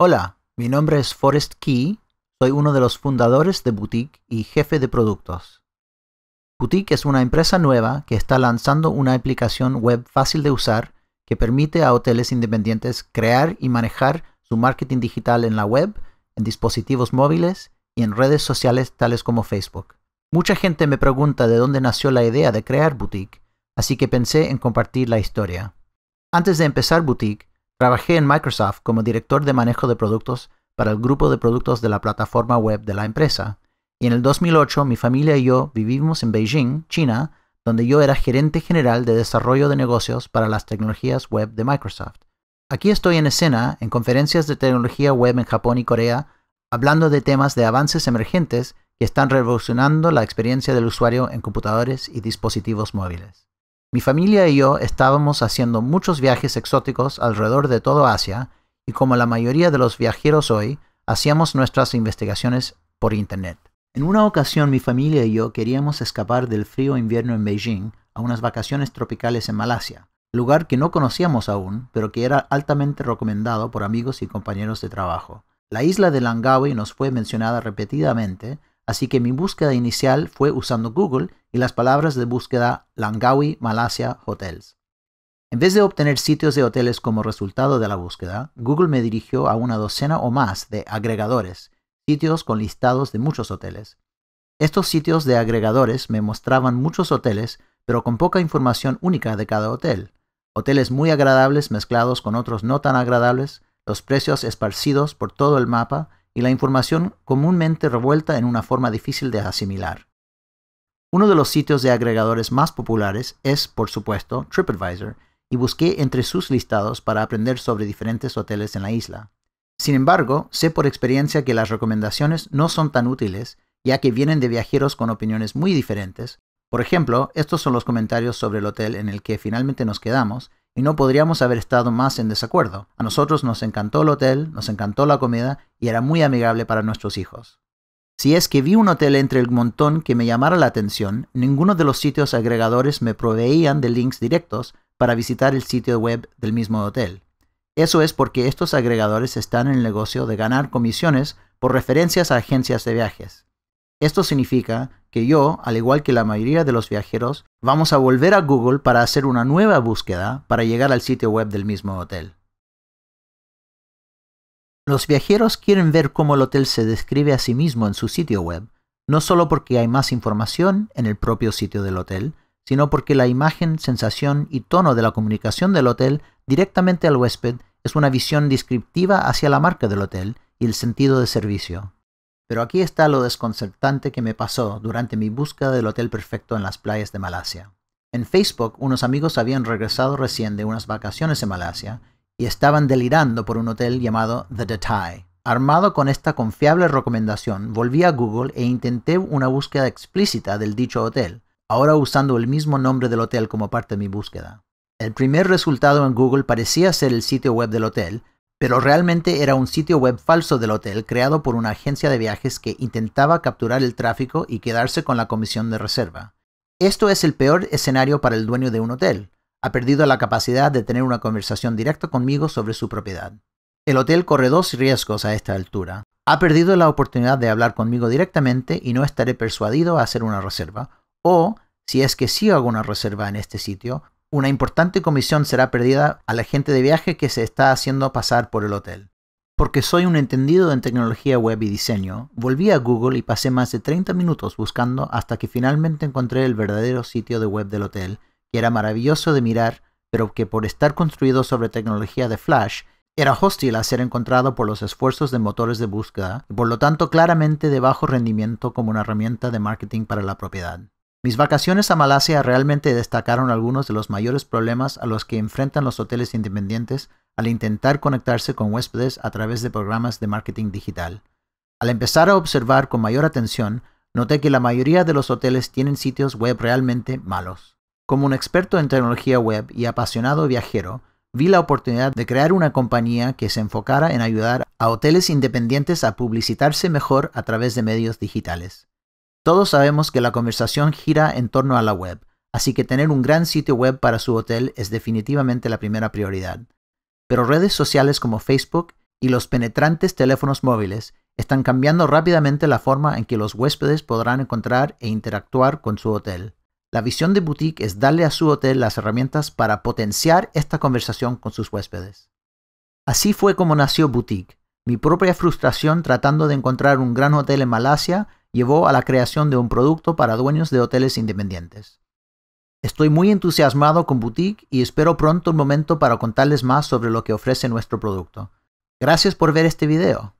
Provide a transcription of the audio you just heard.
Hola, mi nombre es Forrest Key, soy uno de los fundadores de Boutique y jefe de productos. Boutique es una empresa nueva que está lanzando una aplicación web fácil de usar que permite a hoteles independientes crear y manejar su marketing digital en la web, en dispositivos móviles y en redes sociales tales como Facebook. Mucha gente me pregunta de dónde nació la idea de crear Boutique, así que pensé en compartir la historia. Antes de empezar Boutique, Trabajé en Microsoft como director de manejo de productos para el grupo de productos de la plataforma web de la empresa, y en el 2008 mi familia y yo vivimos en Beijing, China, donde yo era gerente general de desarrollo de negocios para las tecnologías web de Microsoft. Aquí estoy en escena en conferencias de tecnología web en Japón y Corea, hablando de temas de avances emergentes que están revolucionando la experiencia del usuario en computadores y dispositivos móviles. Mi familia y yo estábamos haciendo muchos viajes exóticos alrededor de todo Asia y como la mayoría de los viajeros hoy, hacíamos nuestras investigaciones por Internet. En una ocasión mi familia y yo queríamos escapar del frío invierno en Beijing a unas vacaciones tropicales en Malasia, lugar que no conocíamos aún, pero que era altamente recomendado por amigos y compañeros de trabajo. La isla de Langkawi nos fue mencionada repetidamente, Así que mi búsqueda inicial fue usando Google y las palabras de búsqueda Langawi Malasia Hotels. En vez de obtener sitios de hoteles como resultado de la búsqueda, Google me dirigió a una docena o más de agregadores, sitios con listados de muchos hoteles. Estos sitios de agregadores me mostraban muchos hoteles, pero con poca información única de cada hotel. Hoteles muy agradables mezclados con otros no tan agradables, los precios esparcidos por todo el mapa, y la información comúnmente revuelta en una forma difícil de asimilar. Uno de los sitios de agregadores más populares es, por supuesto, TripAdvisor, y busqué entre sus listados para aprender sobre diferentes hoteles en la isla. Sin embargo, sé por experiencia que las recomendaciones no son tan útiles, ya que vienen de viajeros con opiniones muy diferentes. Por ejemplo, estos son los comentarios sobre el hotel en el que finalmente nos quedamos, y no podríamos haber estado más en desacuerdo. A nosotros nos encantó el hotel, nos encantó la comida y era muy amigable para nuestros hijos. Si es que vi un hotel entre el montón que me llamara la atención, ninguno de los sitios agregadores me proveían de links directos para visitar el sitio web del mismo hotel. Eso es porque estos agregadores están en el negocio de ganar comisiones por referencias a agencias de viajes. Esto significa que yo, al igual que la mayoría de los viajeros, vamos a volver a Google para hacer una nueva búsqueda para llegar al sitio web del mismo hotel. Los viajeros quieren ver cómo el hotel se describe a sí mismo en su sitio web, no solo porque hay más información en el propio sitio del hotel, sino porque la imagen, sensación y tono de la comunicación del hotel directamente al huésped es una visión descriptiva hacia la marca del hotel y el sentido de servicio. Pero aquí está lo desconcertante que me pasó durante mi búsqueda del hotel perfecto en las playas de Malasia. En Facebook, unos amigos habían regresado recién de unas vacaciones en Malasia y estaban delirando por un hotel llamado The Detai. Armado con esta confiable recomendación, volví a Google e intenté una búsqueda explícita del dicho hotel, ahora usando el mismo nombre del hotel como parte de mi búsqueda. El primer resultado en Google parecía ser el sitio web del hotel, pero realmente era un sitio web falso del hotel creado por una agencia de viajes que intentaba capturar el tráfico y quedarse con la comisión de reserva. Esto es el peor escenario para el dueño de un hotel. Ha perdido la capacidad de tener una conversación directa conmigo sobre su propiedad. El hotel corre dos riesgos a esta altura. Ha perdido la oportunidad de hablar conmigo directamente y no estaré persuadido a hacer una reserva. O, si es que sí hago una reserva en este sitio, una importante comisión será perdida a la gente de viaje que se está haciendo pasar por el hotel. Porque soy un entendido en tecnología web y diseño, volví a Google y pasé más de 30 minutos buscando hasta que finalmente encontré el verdadero sitio de web del hotel, que era maravilloso de mirar, pero que por estar construido sobre tecnología de Flash, era hostil a ser encontrado por los esfuerzos de motores de búsqueda y por lo tanto claramente de bajo rendimiento como una herramienta de marketing para la propiedad. Mis vacaciones a Malasia realmente destacaron algunos de los mayores problemas a los que enfrentan los hoteles independientes al intentar conectarse con huéspedes a través de programas de marketing digital. Al empezar a observar con mayor atención, noté que la mayoría de los hoteles tienen sitios web realmente malos. Como un experto en tecnología web y apasionado viajero, vi la oportunidad de crear una compañía que se enfocara en ayudar a hoteles independientes a publicitarse mejor a través de medios digitales. Todos sabemos que la conversación gira en torno a la web, así que tener un gran sitio web para su hotel es definitivamente la primera prioridad. Pero redes sociales como Facebook y los penetrantes teléfonos móviles están cambiando rápidamente la forma en que los huéspedes podrán encontrar e interactuar con su hotel. La visión de Boutique es darle a su hotel las herramientas para potenciar esta conversación con sus huéspedes. Así fue como nació Boutique, mi propia frustración tratando de encontrar un gran hotel en Malasia llevó a la creación de un producto para dueños de hoteles independientes. Estoy muy entusiasmado con Boutique y espero pronto un momento para contarles más sobre lo que ofrece nuestro producto. Gracias por ver este video.